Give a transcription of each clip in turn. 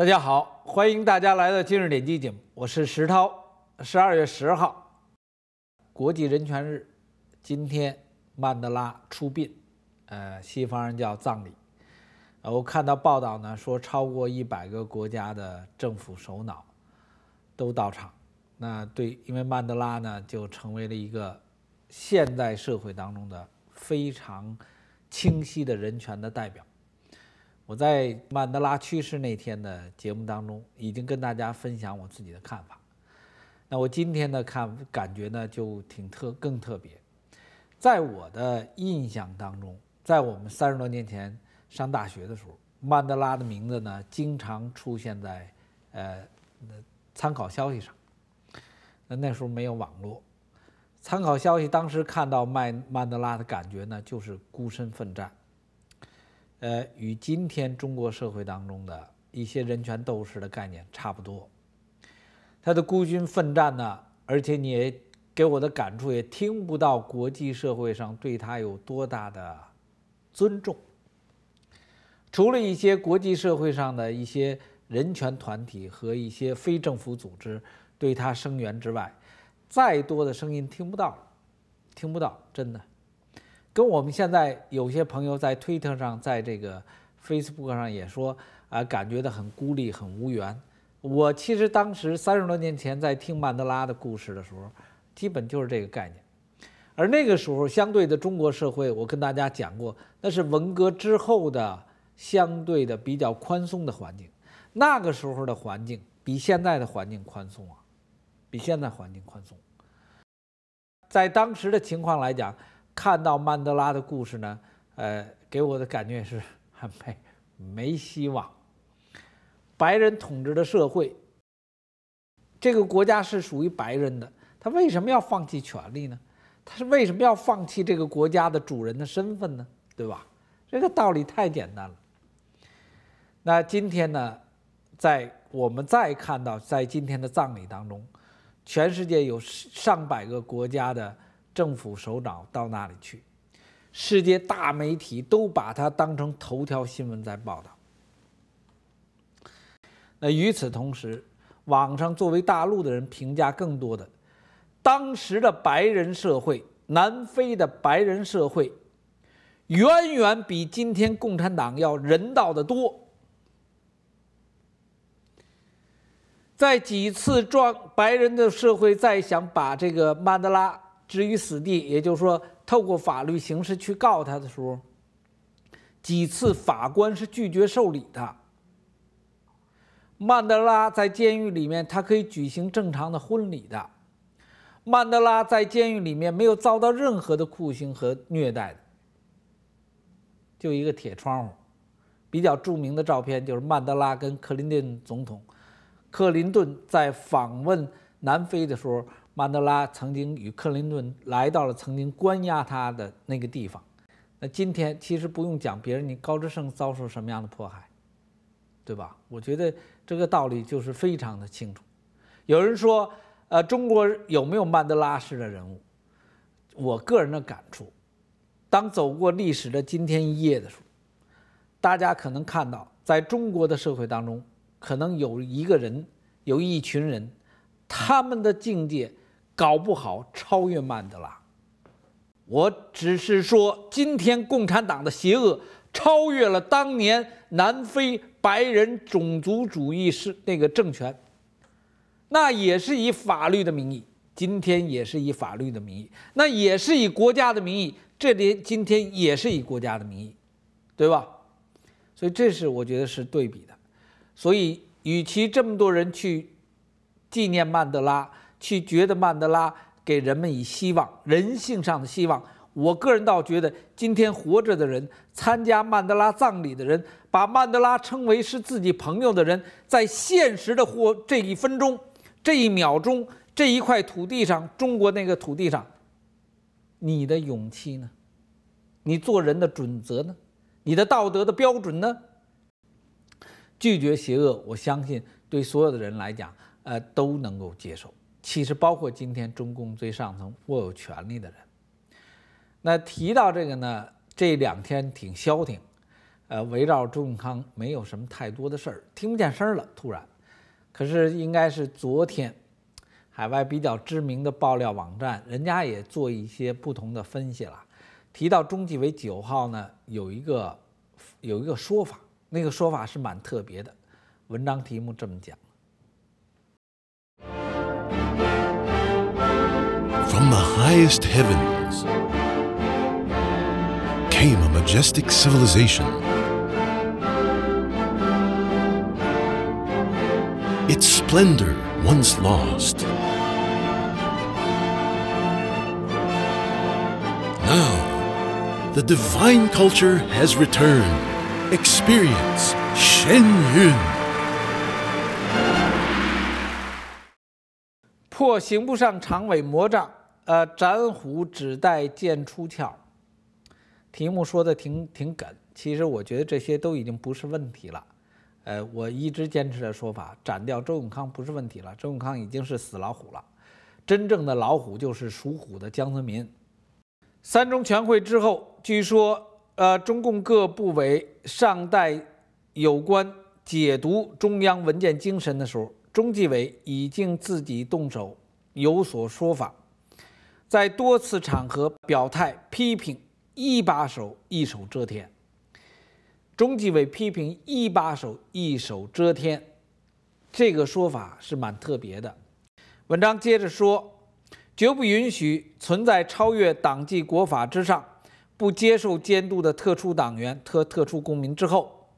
大家好，欢迎大家来到今日点击节目，我是石涛。十二月十号，国际人权日，今天曼德拉出殡，呃，西方人叫葬礼，呃，我看到报道呢说，超过一百个国家的政府首脑都到场。那对，因为曼德拉呢就成为了一个现代社会当中的非常清晰的人权的代表。我在曼德拉去世那天的节目当中，已经跟大家分享我自己的看法。那我今天的看感觉呢就挺特更特别。在我的印象当中，在我们三十多年前上大学的时候，曼德拉的名字呢经常出现在，呃，参考消息上。那那时候没有网络，参考消息当时看到曼曼德拉的感觉呢就是孤身奋战。呃，与今天中国社会当中的一些人权斗士的概念差不多，他的孤军奋战呢，而且你也给我的感触也听不到国际社会上对他有多大的尊重，除了一些国际社会上的一些人权团体和一些非政府组织对他声援之外，再多的声音听不到，听不到，真的。跟我们现在有些朋友在推特上，在这个 Facebook 上也说啊，感觉到很孤立，很无缘。我其实当时三十多年前在听曼德拉的故事的时候，基本就是这个概念。而那个时候相对的中国社会，我跟大家讲过，那是文革之后的相对的比较宽松的环境。那个时候的环境比现在的环境宽松啊，比现在环境宽松。在当时的情况来讲。看到曼德拉的故事呢，呃，给我的感觉是 很没没希望。白人统治的社会，这个国家是属于白人的，他为什么要放弃权利呢？他是为什么要放弃这个国家的主人的身份呢？对吧？这个道理太简单了。那今天呢，在我们再看到在今天的葬礼当中，全世界有上百个国家的。政府首长到那里去？世界大媒体都把它当成头条新闻在报道。那与此同时，网上作为大陆的人评价更多的，当时的白人社会，南非的白人社会，远远比今天共产党要人道的多。在几次撞白人的社会，再想把这个曼德拉。置于死地，也就是说，透过法律形式去告他的时候，几次法官是拒绝受理的。曼德拉在监狱里面，他可以举行正常的婚礼的。曼德拉在监狱里面没有遭到任何的酷刑和虐待的，就一个铁窗户。比较著名的照片就是曼德拉跟克林顿总统，克林顿在访问南非的时候。曼德拉曾经与克林顿来到了曾经关押他的那个地方。那今天其实不用讲别人，你高志胜遭受什么样的迫害，对吧？我觉得这个道理就是非常的清楚。有人说，呃，中国有没有曼德拉式的人物？我个人的感触，当走过历史的今天一夜的时候，大家可能看到，在中国的社会当中，可能有一个人，有一群人，他们的境界。搞不好超越曼德拉，我只是说，今天共产党的邪恶超越了当年南非白人种族主义是那个政权，那也是以法律的名义，今天也是以法律的名义，那也是以国家的名义，这里今天也是以国家的名义，对吧？所以这是我觉得是对比的，所以与其这么多人去纪念曼德拉。去觉得曼德拉给人们以希望，人性上的希望。我个人倒觉得，今天活着的人，参加曼德拉葬礼的人，把曼德拉称为是自己朋友的人，在现实的活这一分钟、这一秒钟、这一块土地上，中国那个土地上，你的勇气呢？你做人的准则呢？你的道德的标准呢？拒绝邪恶，我相信对所有的人来讲，呃，都能够接受。其实包括今天中共最上层握有权力的人，那提到这个呢，这两天挺消停，呃，围绕周永康没有什么太多的事儿，听不见声儿了。突然，可是应该是昨天，海外比较知名的爆料网站，人家也做一些不同的分析了，提到中纪委九号呢，有一个有一个说法，那个说法是蛮特别的，文章题目这么讲。From the highest heavens came a majestic civilization. Its splendor once lost. Now, the divine culture has returned. Experience Shen Yun. 呃，斩虎指代剑出鞘，题目说的挺挺梗。其实我觉得这些都已经不是问题了。呃，我一直坚持的说法，斩掉周永康不是问题了，周永康已经是死老虎了。真正的老虎就是属虎的江泽民。三中全会之后，据说呃，中共各部委尚待有关解读中央文件精神的时候，中纪委已经自己动手有所说法。在多次场合表态批评“一把手一手遮天”，中纪委批评“一把手一手遮天”这个说法是蛮特别的。文章接着说：“绝不允许存在超越党纪国法之上、不接受监督的特殊党员、特特殊公民。”之后，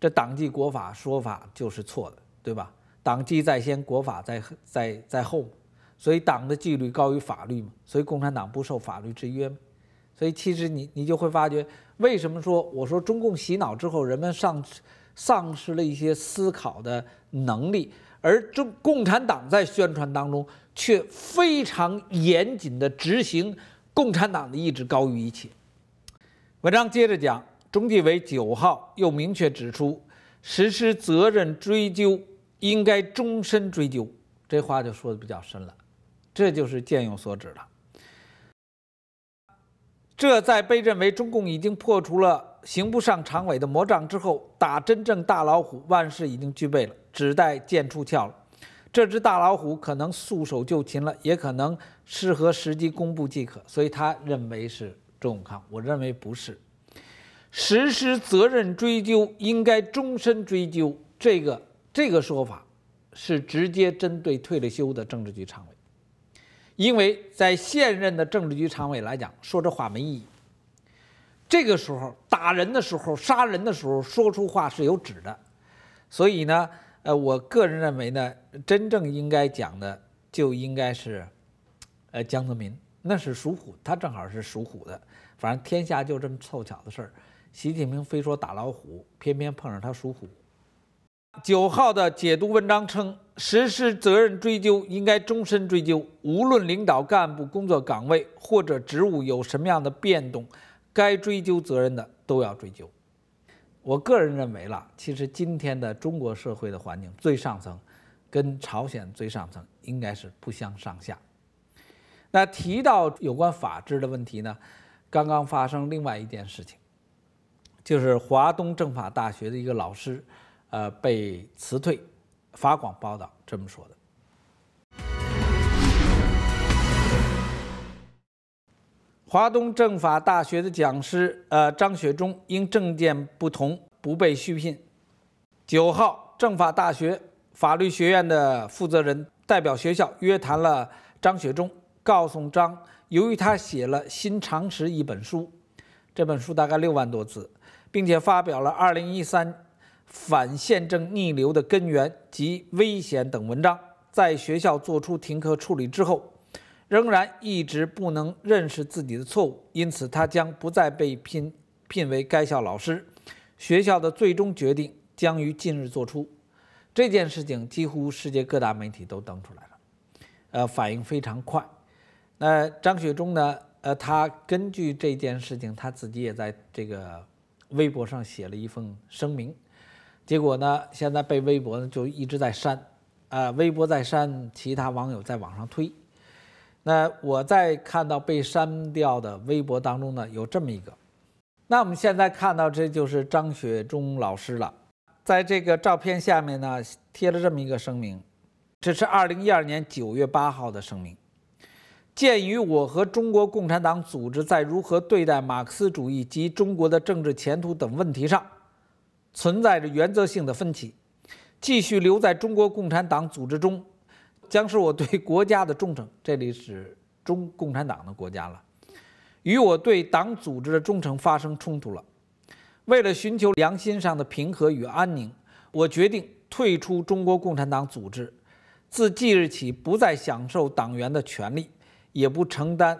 这党纪国法说法就是错的，对吧？党纪在先，国法在在在后。所以党的纪律高于法律嘛，所以共产党不受法律制约嘛，所以其实你你就会发觉，为什么说我说中共洗脑之后，人们丧丧失了一些思考的能力，而中共产党在宣传当中却非常严谨地执行共产党的意志高于一切。文章接着讲，中纪委九号又明确指出，实施责任追究应该终身追究，这话就说的比较深了。这就是剑有所指了。这在被认为中共已经破除了刑不上常委的魔杖之后，打真正大老虎，万事已经具备了，只待剑出鞘了。这只大老虎可能束手就擒了，也可能适合时机公布即可。所以他认为是周永康，我认为不是。实施责任追究，应该终身追究，这个这个说法是直接针对退了休的政治局常委。因为在现任的政治局常委来讲，说这话没意义。这个时候打人的时候、杀人的时候，说出话是有指的。所以呢，呃，我个人认为呢，真正应该讲的就应该是，呃，江泽民，那是属虎，他正好是属虎的。反正天下就这么凑巧的事儿，习近平非说打老虎，偏偏碰上他属虎。九号的解读文章称。实施责任追究，应该终身追究，无论领导干部工作岗位或者职务有什么样的变动，该追究责任的都要追究。我个人认为，了其实今天的中国社会的环境，最上层跟朝鲜最上层应该是不相上下。那提到有关法治的问题呢，刚刚发生另外一件事情，就是华东政法大学的一个老师，呃，被辞退。法广报道这么说的：华东政法大学的讲师呃张雪忠因证件不同不被续聘。九号政法大学法律学院的负责人代表学校约谈了张雪忠，告诉张，由于他写了新常识一本书，这本书大概六万多字，并且发表了二零一三。反宪政逆流的根源及危险等文章，在学校做出停课处理之后，仍然一直不能认识自己的错误，因此他将不再被聘聘为该校老师。学校的最终决定将于近日做出。这件事情几乎世界各大媒体都登出来了，呃，反应非常快。那张雪忠呢？呃，他根据这件事情，他自己也在这个微博上写了一份声明。结果呢？现在被微博呢就一直在删，啊，微博在删，其他网友在网上推。那我在看到被删掉的微博当中呢，有这么一个。那我们现在看到，这就是张雪忠老师了。在这个照片下面呢，贴了这么一个声明，这是二零一二年九月八号的声明。鉴于我和中国共产党组织在如何对待马克思主义及中国的政治前途等问题上。存在着原则性的分歧，继续留在中国共产党组织中，将是我对国家的忠诚。这里是中共产党的国家了，与我对党组织的忠诚发生冲突了。为了寻求良心上的平和与安宁，我决定退出中国共产党组织，自即日起不再享受党员的权利，也不承担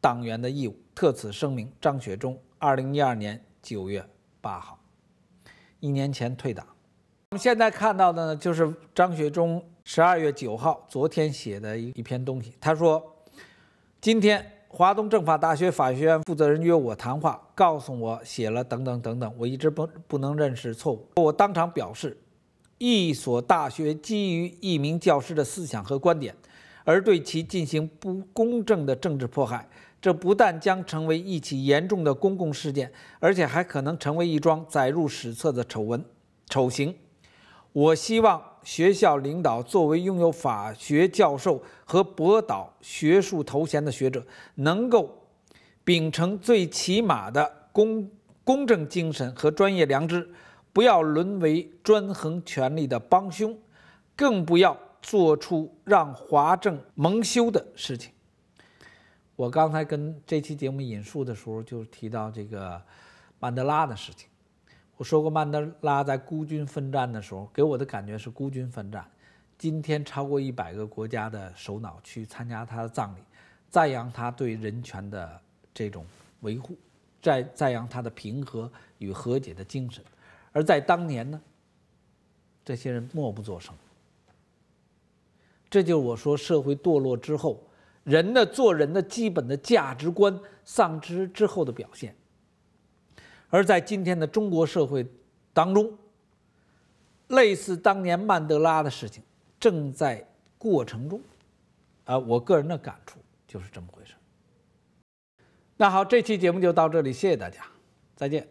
党员的义务。特此声明。张学忠，二零一二年九月八号。一年前退党，我们现在看到的呢，就是张学忠十二月九号昨天写的一一篇东西。他说，今天华东政法大学法学院负责人约我谈话，告诉我写了等等等等，我一直不不能认识错误。我当场表示，一所大学基于一名教师的思想和观点而对其进行不公正的政治迫害。这不但将成为一起严重的公共事件，而且还可能成为一桩载入史册的丑闻、丑行。我希望学校领导作为拥有法学教授和博导学术头衔的学者，能够秉承最起码的公公正精神和专业良知，不要沦为专横权力的帮凶，更不要做出让华政蒙羞的事情。我刚才跟这期节目引述的时候，就提到这个曼德拉的事情。我说过，曼德拉在孤军奋战的时候，给我的感觉是孤军奋战。今天超过一百个国家的首脑去参加他的葬礼，赞扬他对人权的这种维护，赞赞扬他的平和与和解的精神。而在当年呢，这些人默不作声。这就是我说社会堕落之后。人的做人的基本的价值观丧失之后的表现，而在今天的中国社会当中，类似当年曼德拉的事情正在过程中，啊，我个人的感触就是这么回事。那好，这期节目就到这里，谢谢大家，再见。